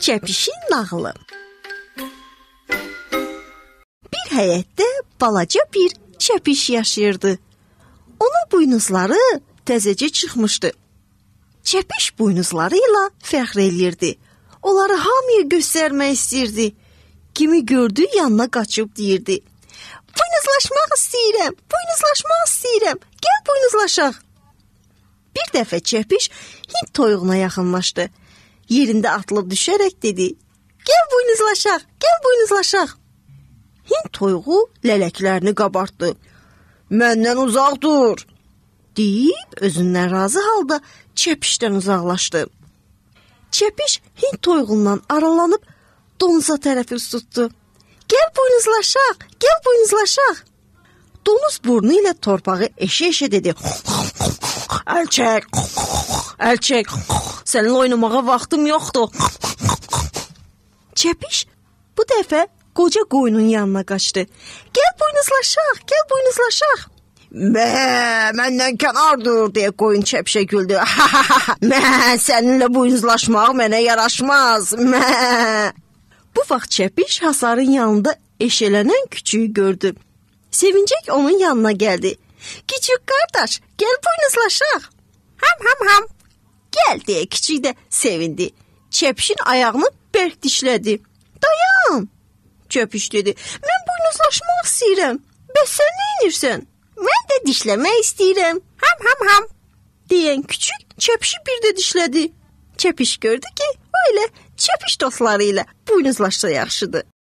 Çəpişin nağılı. Bir həyətdə balaca bir çəpiş yaşayırdı. Ona buynuzları təzəcə çıxmışdı. Çəpiş buynuzları ilə fəxr eləyirdi. Onları hamıya göstərmək istəyirdi. Kimi gördü yanına qaçıb deyirdi: "Buynuzlaşmaq istəyirəm, buynuzlaşmaq istəyirəm. Gəl buynuzlaşaq." Bir dəfə çəpiş Hind toyuğuna yaxınlaşdı yerində atılıb düşərək dedi: "Gəl buynuzlaşaq, gəl buynuzlaşaq." Hind toyuğu lələklərini qabartdı. "Məndən uzaq dur!" deyib özündən razı halda çəpişdən uzaqlaşdı. Çəpiş Hind toyuğundan aralanıb donuza tərəf üz tutdu. "Gəl buynuzlaşaq, gəl buynuzlaşaq." Donuz burnu ilə torpağı eşə-eşə dedi. "Əl çək, əl çək." Səninlə oynamağa vaxtım yoxdur. Çəpiş bu dəfə qoca qoyunun yanına qaçdı. Gəl buynuzlaşaq, gəl buynuzlaşaq. Mə, məndən kənar dur deyə qoyun çəpişə güldü. mə, səninlə buynuzlaşmaq mənə yaraşmaz. Mə. Bu vaxt çəpiş hasarın yanında eşələnən küçüyü gördü. Sevincək onun yanına gəldi. Küçük qardaş, gəl buynuzlaşaq. Ham ham ham, Gəl deyə kiçik də sevindi. Çəpişin ayağını berk dişledi. Dayan! Çəpiş dedi. Mən buynuzlaşmaq istəyirəm. Bəs sən nə edirsən? Mən də dişləmək istəyirəm. Ham ham ham. Deyən küçük çəpişi bir de dişledi. Çəpiş gördü ki, o elə dostlarıyla dostları ilə buynuzlaşsa yaxşıdır.